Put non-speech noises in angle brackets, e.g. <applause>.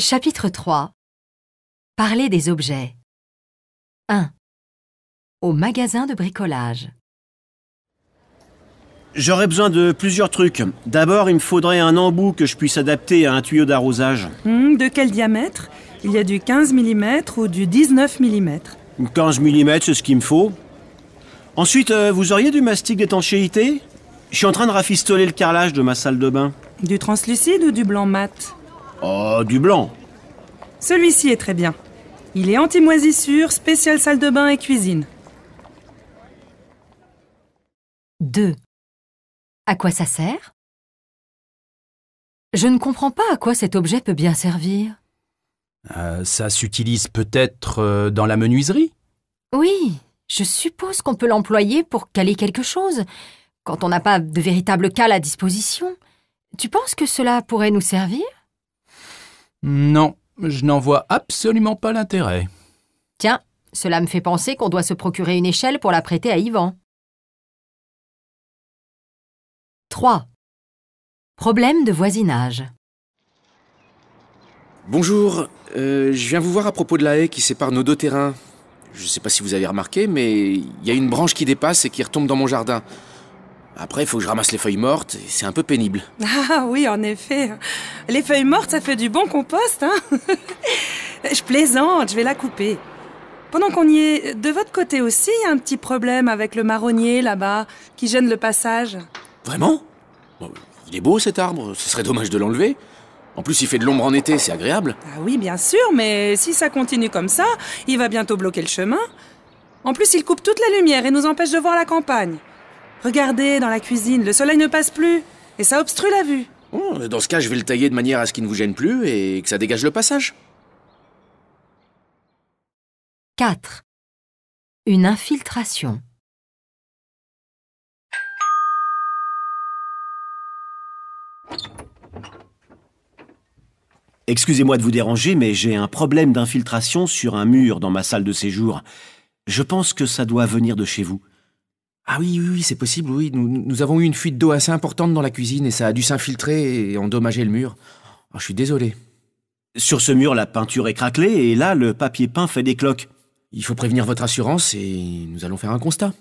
Chapitre 3 Parler des objets 1. Au magasin de bricolage J'aurais besoin de plusieurs trucs. D'abord, il me faudrait un embout que je puisse adapter à un tuyau d'arrosage. Hmm, de quel diamètre Il y a du 15 mm ou du 19 mm 15 mm, c'est ce qu'il me faut. Ensuite, euh, vous auriez du mastic d'étanchéité Je suis en train de rafistoler le carrelage de ma salle de bain. Du translucide ou du blanc mat Oh, du blanc. Celui-ci est très bien. Il est anti-moisissure, spécial salle de bain et cuisine. 2. À quoi ça sert Je ne comprends pas à quoi cet objet peut bien servir. Euh, ça s'utilise peut-être euh, dans la menuiserie Oui, je suppose qu'on peut l'employer pour caler quelque chose, quand on n'a pas de véritable cale à disposition. Tu penses que cela pourrait nous servir non, je n'en vois absolument pas l'intérêt. Tiens, cela me fait penser qu'on doit se procurer une échelle pour la prêter à Yvan. 3. Problème de voisinage. Bonjour, euh, je viens vous voir à propos de la haie qui sépare nos deux terrains. Je ne sais pas si vous avez remarqué, mais il y a une branche qui dépasse et qui retombe dans mon jardin. Après, il faut que je ramasse les feuilles mortes, c'est un peu pénible. <laughs> Ah oui, en effet. Les feuilles mortes, ça fait du bon compost, hein <laughs> Je plaisante, je vais la couper. Pendant qu'on y est, de votre côté aussi, il y a un petit problème avec le marronnier là-bas, qui gêne le passage. Vraiment Il est beau cet arbre, ce serait dommage de l'enlever. En plus, il fait de l'ombre en été, c'est agréable. Ah oui, bien sûr, mais si ça continue comme ça, il va bientôt bloquer le chemin. En plus, il coupe toute la lumière et nous empêche de voir la campagne. Regardez, dans la cuisine, le soleil ne passe plus, et ça obstrue la vue. Oh, dans ce cas, je vais le tailler de manière à ce qu'il ne vous gêne plus et que ça dégage le passage. 4. Une infiltration. Excusez-moi de vous déranger, mais j'ai un problème d'infiltration sur un mur dans ma salle de séjour. Je pense que ça doit venir de chez vous. Ah oui, oui, oui c'est possible, oui. Nous, avons eu une fuite d'eau assez importante dans la cuisine et ça a dû s'infiltrer et endommager le mur. Ah, je suis désolé. Sur ce mur, la peinture est craquelée et là, le papier peint fait des cloques. Il faut prévenir votre assurance et nous allons faire un constat.